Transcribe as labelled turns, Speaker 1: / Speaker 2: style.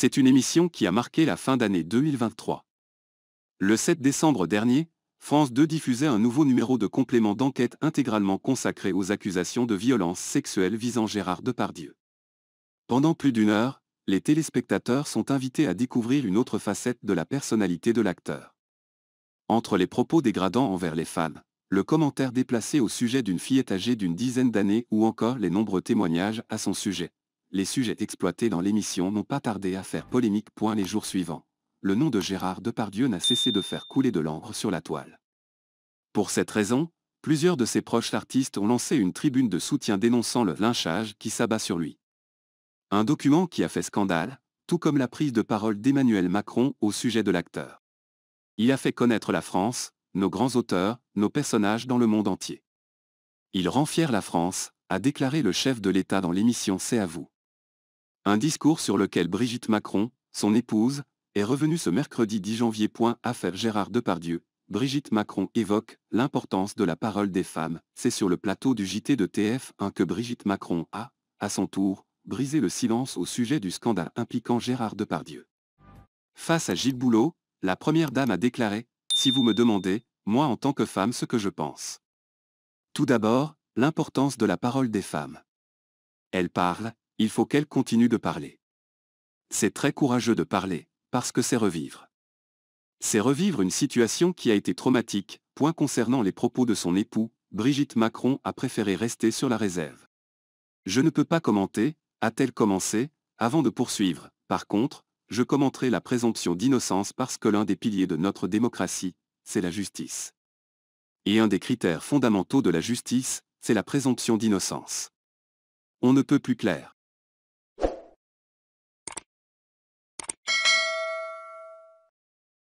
Speaker 1: C'est une émission qui a marqué la fin d'année 2023. Le 7 décembre dernier, France 2 diffusait un nouveau numéro de complément d'enquête intégralement consacré aux accusations de violences sexuelles visant Gérard Depardieu. Pendant plus d'une heure, les téléspectateurs sont invités à découvrir une autre facette de la personnalité de l'acteur. Entre les propos dégradants envers les femmes, le commentaire déplacé au sujet d'une fillette âgée d'une dizaine d'années ou encore les nombreux témoignages à son sujet, les sujets exploités dans l'émission n'ont pas tardé à faire polémique. point Les jours suivants, le nom de Gérard Depardieu n'a cessé de faire couler de l'encre sur la toile. Pour cette raison, plusieurs de ses proches artistes ont lancé une tribune de soutien dénonçant le lynchage qui s'abat sur lui. Un document qui a fait scandale, tout comme la prise de parole d'Emmanuel Macron au sujet de l'acteur. Il a fait connaître la France, nos grands auteurs, nos personnages dans le monde entier. Il rend fier la France, a déclaré le chef de l'État dans l'émission C'est à vous. Un discours sur lequel Brigitte Macron, son épouse, est revenue ce mercredi 10 janvier. Affaire Gérard Depardieu. Brigitte Macron évoque l'importance de la parole des femmes. C'est sur le plateau du JT de TF1 que Brigitte Macron a, à son tour, brisé le silence au sujet du scandale impliquant Gérard Depardieu. Face à Gilles Boulot, la première dame a déclaré « Si vous me demandez, moi en tant que femme ce que je pense. » Tout d'abord, l'importance de la parole des femmes. Elle parle, il faut qu'elle continue de parler. C'est très courageux de parler, parce que c'est revivre. C'est revivre une situation qui a été traumatique, point concernant les propos de son époux, Brigitte Macron a préféré rester sur la réserve. Je ne peux pas commenter, a-t-elle commencé, avant de poursuivre. Par contre, je commenterai la présomption d'innocence parce que l'un des piliers de notre démocratie, c'est la justice. Et un des critères fondamentaux de la justice, c'est la présomption d'innocence. On ne peut plus clair.